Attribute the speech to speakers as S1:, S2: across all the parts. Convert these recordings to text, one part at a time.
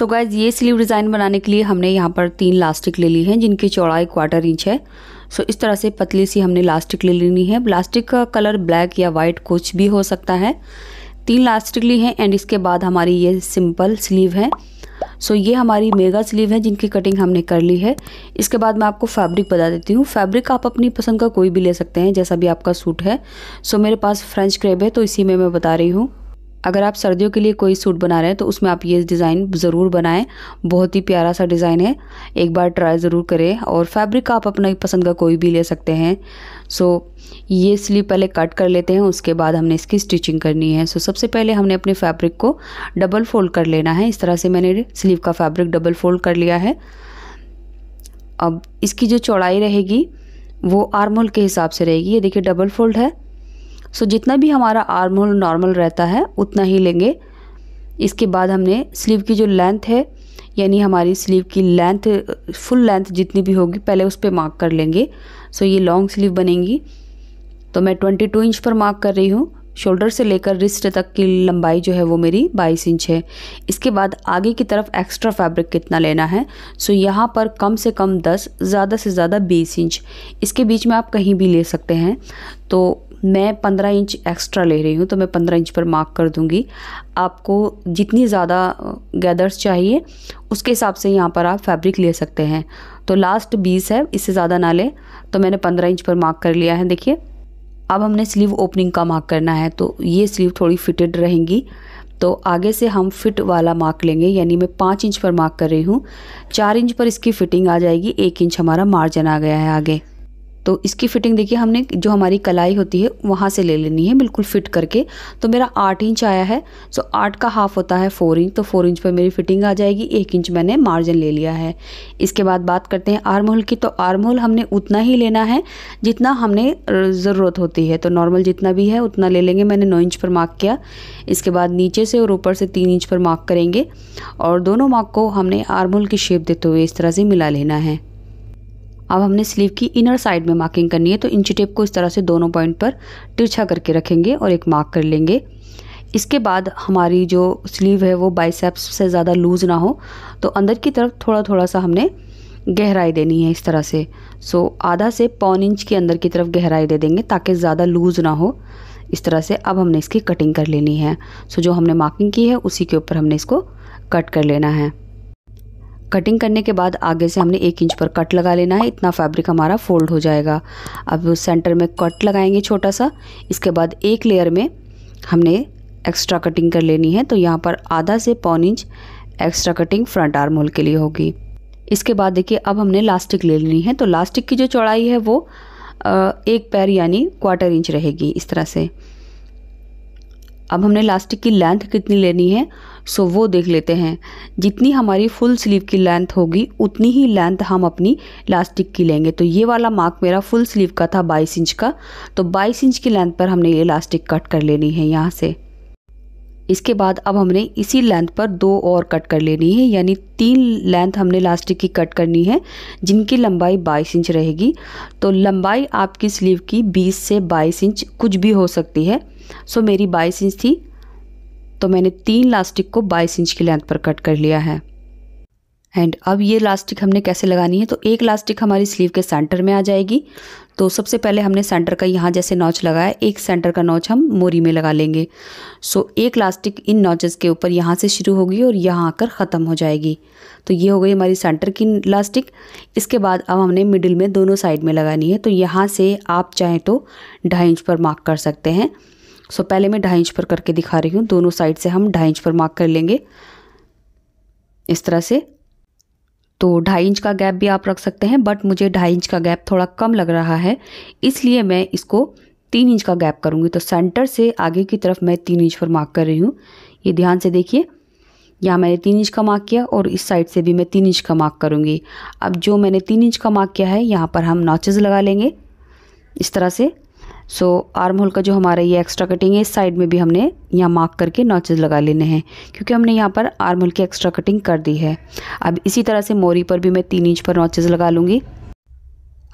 S1: सो so guys ये sleeve design बनाने के लिए हमने यहाँ पर तीन लास्टिक ले ली हैं जिनकी चौड़ाई क्वार्टर इंच है सो so इस तरह से पतली सी हमने लास्टिक ले लेनी है प्लास्टिक का कलर ब्लैक या वाइट कुछ भी हो सकता है तीन लास्टिक ली हैं एंड इसके बाद हमारी ये सिंपल स्लीव है सो so, ये हमारी मेगा स्लीव है जिनकी कटिंग हमने कर ली है इसके बाद मैं आपको फैब्रिक बता देती हूँ फैब्रिक आप अपनी पसंद का कोई भी ले सकते हैं जैसा भी आपका सूट है सो so, मेरे पास फ्रेंच क्रेब है तो इसी में मैं बता रही हूँ अगर आप सर्दियों के लिए कोई सूट बना रहे हैं तो उसमें आप ये डिज़ाइन ज़रूर बनाएं बहुत ही प्यारा सा डिज़ाइन है एक बार ट्राई ज़रूर करें और फैब्रिक आप अपना पसंद का कोई भी ले सकते हैं सो ये स्लीव पहले कट कर लेते हैं उसके बाद हमने इसकी स्टिचिंग करनी है सो सबसे पहले हमने अपने फैब्रिक को डबल फोल्ड कर लेना है इस तरह से मैंने स्लीव का फैब्रिक डबल फोल्ड कर लिया है अब इसकी जो चौड़ाई रहेगी वो आर्मोल के हिसाब से रहेगी ये देखिए डबल फोल्ड है सो जितना भी हमारा आर्म होल नॉर्मल रहता है उतना ही लेंगे इसके बाद हमने स्लीव की जो लेंथ है यानी हमारी स्लीव की लेंथ फुल लेंथ जितनी भी होगी पहले उस पर मार्क कर लेंगे सो ये लॉन्ग स्लीव बनेंगी तो मैं टू इंच पर मार्क कर रही हूँ शोल्डर से लेकर रिस्ट तक की लंबाई जो है वो मेरी 22 इंच है इसके बाद आगे की तरफ एक्स्ट्रा फैब्रिक कितना लेना है सो यहाँ पर कम से कम 10 ज़्यादा से ज़्यादा 20 इंच इसके बीच में आप कहीं भी ले सकते हैं तो मैं पंद्रह इंच एक्स्ट्रा ले रही हूँ तो मैं पंद्रह इंच पर मार्क कर दूँगी आपको जितनी ज़्यादा गैदर्स चाहिए उसके हिसाब से यहाँ पर आप फैब्रिक ले सकते हैं तो लास्ट बीस है इससे ज़्यादा ना लें तो मैंने पंद्रह इंच पर मार्क कर लिया है देखिए अब हमने स्लीव ओपनिंग का मार्क करना है तो ये स्लीव थोड़ी फिटेड रहेंगी तो आगे से हम फिट वाला मार्क लेंगे यानी मैं पाँच इंच पर मार्क कर रही हूँ चार इंच पर इसकी फिटिंग आ जाएगी एक इंच हमारा मार्जिन आ गया है आगे तो इसकी फिटिंग देखिए हमने जो हमारी कलाई होती है वहाँ से ले लेनी है बिल्कुल फिट करके तो मेरा आठ इंच आया है सो आठ का हाफ होता है फोर इंच तो फोर इंच पर मेरी फिटिंग आ जाएगी एक इंच मैंने मार्जिन ले लिया है इसके बाद बात करते हैं आर्म होल की तो आर्म होल हमने उतना ही लेना है जितना हमने ज़रूरत होती है तो नॉर्मल जितना भी है उतना ले लेंगे मैंने नौ इंच पर मार्क किया इसके बाद नीचे से और ऊपर से तीन इंच पर मार्क करेंगे और दोनों मार्क को हमने आर्म होल की शेप देते हुए इस तरह से मिला लेना है अब हमने स्लीव की इनर साइड में मार्किंग करनी है तो इंची टेप को इस तरह से दोनों पॉइंट पर तिरछा करके रखेंगे और एक मार्क कर लेंगे इसके बाद हमारी जो स्लीव है वो बाइसेप्स से ज़्यादा लूज़ ना हो तो अंदर की तरफ थोड़ा थोड़ा सा हमने गहराई देनी है इस तरह से सो आधा से पौन इंच के अंदर की तरफ गहराई दे देंगे ताकि ज़्यादा लूज़ ना हो इस तरह से अब हमने इसकी कटिंग कर लेनी है सो जो हमने मार्किंग की है उसी के ऊपर हमने इसको कट कर लेना है कटिंग करने के बाद आगे से हमने एक इंच पर कट लगा लेना है इतना फैब्रिक हमारा फोल्ड हो जाएगा अब सेंटर में कट लगाएंगे छोटा सा इसके बाद एक लेयर में हमने एक्स्ट्रा कटिंग कर लेनी है तो यहाँ पर आधा से पौन inch extra cutting front arm hole के लिए होगी इसके बाद देखिए अब हमने लास्टिक ले लेनी है तो लास्टिक की जो चौड़ाई है वो एक पैर यानी क्वार्टर इंच रहेगी इस तरह से अब हमने लास्टिक की लेंथ कितनी लेनी है सो वो देख लेते हैं जितनी हमारी फुल स्लीव की लेंथ होगी उतनी ही लेंथ हम अपनी लास्टिक की लेंगे तो ये वाला मार्क मेरा फुल स्लीव का था बाईस इंच का तो बाईस इंच की लेंथ पर हमने ये लास्टिक कट कर लेनी है यहाँ से इसके बाद अब हमने इसी लेंथ पर दो और कट कर लेनी है यानी तीन लेंथ हमने लास्टिक की कट करनी है जिनकी लंबाई 22 इंच रहेगी तो लंबाई आपकी स्लीव की 20 से 22 इंच कुछ भी हो सकती है सो मेरी 22 इंच थी तो मैंने तीन लास्टिक को 22 इंच की लेंथ पर कट कर लिया है एंड अब ये लास्टिक हमने कैसे लगानी है तो एक लास्टिक हमारी स्लीव के सेंटर में आ जाएगी तो सबसे पहले हमने सेंटर का यहाँ जैसे नॉच लगाया एक सेंटर का नॉच हम मोरी में लगा लेंगे सो एक लास्टिक इन नॉचेस के ऊपर यहाँ से शुरू होगी और यहाँ आकर ख़त्म हो जाएगी तो ये हो गई हमारी सेंटर की लास्टिक इसके बाद अब हमने मिडिल में दोनों साइड में लगानी है तो यहाँ से आप चाहें तो ढाई इंच पर मार्क कर सकते हैं सो पहले मैं ढाई इंच पर करके दिखा रही हूँ दोनों साइड से हम ढाई इंच पर मार्क कर लेंगे इस तरह से तो ढाई इंच का गैप भी आप रख सकते हैं बट मुझे ढाई इंच का गैप थोड़ा कम लग रहा है इसलिए मैं इसको तीन इंच का गैप करूँगी तो सेंटर से आगे की तरफ मैं तीन इंच पर मार्क कर रही हूँ ये ध्यान से देखिए यहाँ मैंने तीन इंच का मार्क किया और इस साइड से भी मैं तीन इंच का मार्क करूँगी अब जो मैंने तीन इंच का मार्क किया है यहाँ पर हम नॉचेज लगा लेंगे इस तरह से सो आर्म होल का जो हमारा ये एक्स्ट्रा कटिंग है इस साइड में भी हमने यहाँ मार्क करके नॉचेज लगा लेने हैं क्योंकि हमने यहाँ पर आर्म होल की एक्स्ट्रा कटिंग कर दी है अब इसी तरह से मोरी पर भी मैं तीन इंच पर नॉचेज लगा लूँगी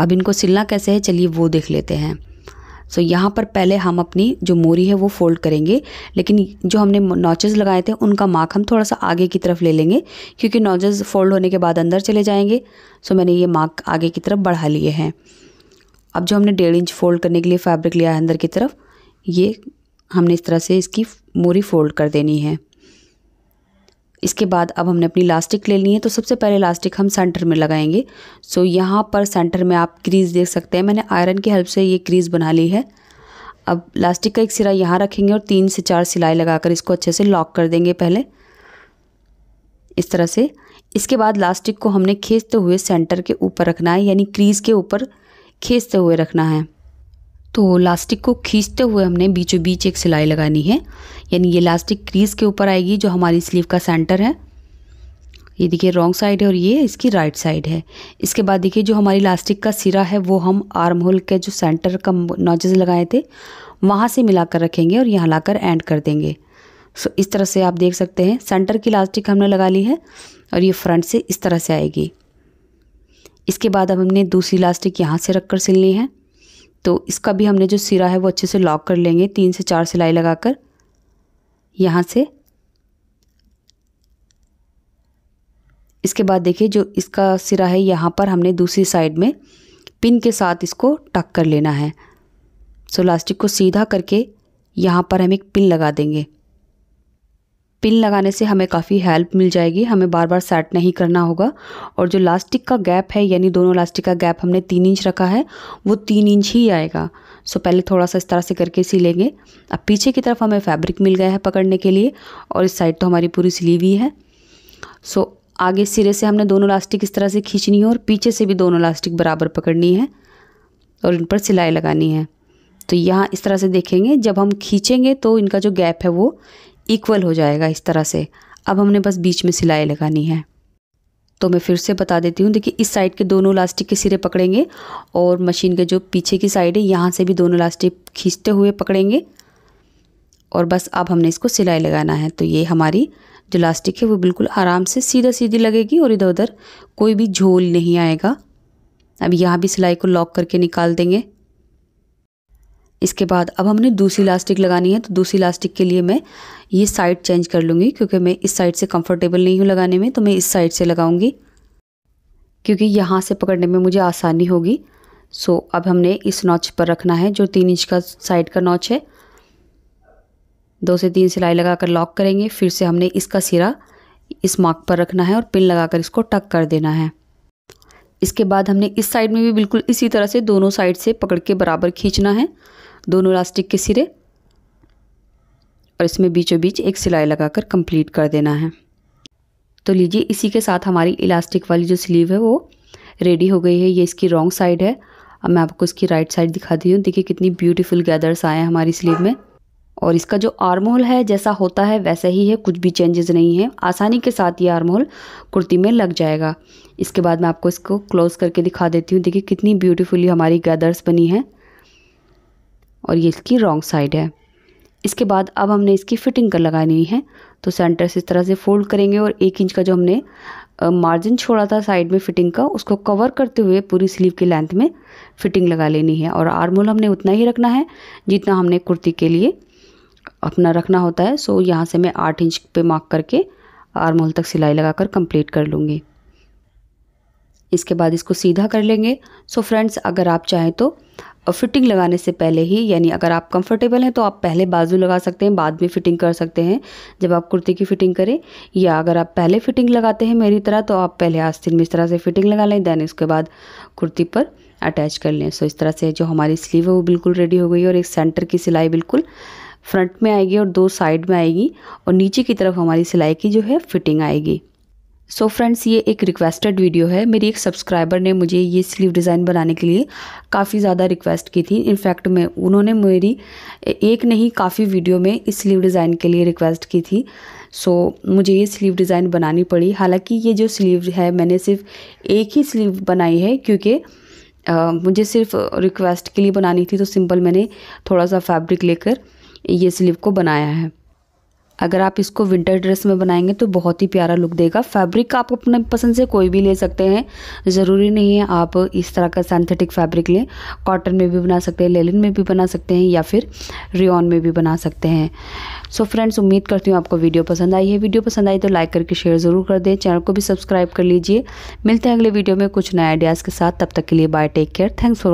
S1: अब इनको सिलना कैसे है चलिए वो देख लेते हैं सो so, यहाँ पर पहले हम अपनी जो मोरी है वो फोल्ड करेंगे लेकिन जो हमने नॉचेज़ लगाए थे उनका मार्क हम थोड़ा सा आगे की तरफ ले लेंगे क्योंकि नॉचेज़ फोल्ड होने के बाद अंदर चले जाएंगे सो so, मैंने ये मार्क आगे की तरफ बढ़ा लिए हैं अब जो हमने डेढ़ इंच फोल्ड करने के लिए फैब्रिक लिया है अंदर की तरफ ये हमने इस तरह से इसकी मोरी फोल्ड कर देनी है इसके बाद अब हमने अपनी लास्टिक ले ली है तो सबसे पहले लास्टिक हम सेंटर में लगाएंगे सो यहाँ पर सेंटर में आप क्रीज देख सकते हैं मैंने आयरन की हेल्प से ये क्रीज बना ली है अब लास्टिक का एक सिरा यहाँ रखेंगे और तीन से चार सिलाई लगाकर इसको अच्छे से लॉक कर देंगे पहले इस तरह से इसके बाद लास्टिक को हमने खींचते हुए सेंटर के ऊपर रखना है यानी क्रीज के ऊपर खींचते हुए रखना है तो लास्टिक को खींचते हुए हमने बीचों बीच एक सिलाई लगानी है यानी ये लास्टिक क्रीज के ऊपर आएगी जो हमारी स्लीव का सेंटर है ये देखिए रॉन्ग साइड है और ये इसकी राइट साइड है इसके बाद देखिए जो हमारी लास्टिक का सिरा है वो हम आर्म होल के जो सेंटर का नॉचेज लगाए थे वहाँ से मिलाकर रखेंगे और यहाँ लाकर एंड कर देंगे सो इस तरह से आप देख सकते हैं सेंटर की लास्टिक हमने लगा ली है और ये फ्रंट से इस तरह से आएगी इसके बाद अब हमने दूसरी इलास्टिक यहाँ से रख कर सिलनी है तो इसका भी हमने जो सिरा है वो अच्छे से लॉक कर लेंगे तीन से चार सिलाई लगाकर यहाँ से इसके बाद देखिए जो इसका सिरा है यहाँ पर हमने दूसरी साइड में पिन के साथ इसको टक कर लेना है सो लास्टिक को सीधा करके यहाँ पर हम एक पिन लगा देंगे पिन लगाने से हमें काफ़ी हेल्प मिल जाएगी हमें बार बार सेट नहीं करना होगा और जो लास्टिक का गैप है यानी दोनों लास्टिक का गैप हमने तीन इंच रखा है वो तीन इंच ही आएगा सो पहले थोड़ा सा इस तरह से करके सी लेंगे अब पीछे की तरफ हमें फैब्रिक मिल गया है पकड़ने के लिए और इस साइड तो हमारी पूरी सिली हुई है सो आगे सिरे से हमने दोनों लास्टिक इस तरह से खींचनी है और पीछे से भी दोनों लास्टिक बराबर पकड़नी है और इन पर सिलाई लगानी है तो यहाँ इस तरह से देखेंगे जब हम खींचेंगे तो इनका जो गैप है वो इक्वल हो जाएगा इस तरह से अब हमने बस बीच में सिलाई लगानी है तो मैं फिर से बता देती हूँ देखिए इस साइड के दोनों इलास्टिक के सिरे पकड़ेंगे और मशीन के जो पीछे की साइड है यहाँ से भी दोनों इलास्टिक खींचते हुए पकड़ेंगे और बस अब हमने इसको सिलाई लगाना है तो ये हमारी जो इलास्टिक है वो बिल्कुल आराम से सीधा सीधी लगेगी और इधर उधर कोई भी झोल नहीं आएगा अब यहाँ भी सिलाई को लॉक करके निकाल देंगे इसके बाद अब हमने दूसरी लास्टिक लगानी है तो दूसरी लास्टिक के लिए मैं ये साइड चेंज कर लूँगी क्योंकि मैं इस साइड से कंफर्टेबल नहीं हूँ लगाने में तो मैं इस साइड से लगाऊँगी क्योंकि यहाँ से पकड़ने में मुझे आसानी होगी सो अब हमने इस नॉच पर रखना है जो तीन इंच का साइड का नॉच है दो से तीन सिलाई लगा कर लॉक करेंगे फिर से हमने इसका सिरा इस मार्क पर रखना है और पिन लगाकर इसको टक कर देना है इसके बाद हमने इस साइड में भी बिल्कुल इसी तरह से दोनों साइड से पकड़ के बराबर खींचना है दोनों इलास्टिक के सिरे और इसमें बीचों बीच एक सिलाई लगाकर कंप्लीट कर देना है तो लीजिए इसी के साथ हमारी इलास्टिक वाली जो स्लीव है वो रेडी हो गई है ये इसकी रॉन्ग साइड है अब मैं आपको इसकी राइट साइड दिखाती हूँ देखिए कितनी ब्यूटीफुल गैदर्स आए हैं हमारी स्लीव में और इसका जो आर्म होल है जैसा होता है वैसा ही है कुछ भी चेंजेस नहीं है आसानी के साथ ये आर्म होल कुर्ती में लग जाएगा इसके बाद मैं आपको इसको क्लोज़ करके दिखा देती हूँ देखिए कितनी ब्यूटीफुली हमारी गैदर्स बनी हैं और ये इसकी रॉन्ग साइड है इसके बाद अब हमने इसकी फिटिंग कर लगानी है तो सेंटर से इस तरह से फोल्ड करेंगे और एक इंच का जो हमने मार्जिन छोड़ा था साइड में फिटिंग का उसको कवर करते हुए पूरी स्लीव की लेंथ में फिटिंग लगा लेनी है और आर्मोल हमने उतना ही रखना है जितना हमने कुर्ती के लिए अपना रखना होता है सो यहाँ से मैं आठ इंच पे मार्क करके आर्मोल तक सिलाई लगा कर कम्प्लीट कर लूँगी इसके बाद इसको सीधा कर लेंगे सो फ्रेंड्स अगर आप चाहें तो फिटिंग लगाने से पहले ही यानी अगर आप कंफर्टेबल हैं तो आप पहले बाजू लगा सकते हैं बाद में फिटिंग कर सकते हैं जब आप कुर्ती की फिटिंग करें या अगर आप पहले फिटिंग लगाते हैं मेरी तरह तो आप पहले आस्तीन में इस तरह से फिटिंग लगा लें देन इसके बाद कुर्ती पर अटैच कर लें सो इस तरह से जो हमारी स्लीव है वो बिल्कुल रेडी हो गई और एक सेंटर की सिलाई बिल्कुल फ्रंट में आएगी और दो साइड में आएगी और नीचे की तरफ हमारी सिलाई की जो है फिटिंग आएगी सो so फ्रेंड्स ये एक रिक्वेस्टेड वीडियो है मेरी एक सब्सक्राइबर ने मुझे ये स्लीव डिज़ाइन बनाने के लिए काफ़ी ज़्यादा रिक्वेस्ट की थी इनफैक्ट मैं उन्होंने मेरी एक नहीं काफ़ी वीडियो में इस स्लीव डिज़ाइन के लिए रिक्वेस्ट की थी सो so, मुझे ये स्लीव डिज़ाइन बनानी पड़ी हालांकि ये जो स्लीव है मैंने सिर्फ एक ही स्लीव बनाई है क्योंकि मुझे सिर्फ रिक्वेस्ट के लिए बनानी थी तो सिंपल मैंने थोड़ा सा फैब्रिक लेकर ये स्लीव को बनाया है अगर आप इसको विंटर ड्रेस में बनाएंगे तो बहुत ही प्यारा लुक देगा फैब्रिक आप अपने पसंद से कोई भी ले सकते हैं ज़रूरी नहीं है आप इस तरह का सेंथेटिक फैब्रिक लें कॉटन में भी बना सकते हैं लेलिन में भी बना सकते हैं या फिर रियॉन में भी बना सकते हैं सो फ्रेंड्स उम्मीद करती हूँ आपको वीडियो पसंद आई है वीडियो पसंद आई तो लाइक करके शेयर ज़रूर कर दें चैनल को भी सब्सक्राइब कर लीजिए मिलते हैं अगले वीडियो में कुछ नए आइडियाज़ के साथ तब तक के लिए bye take care thanks for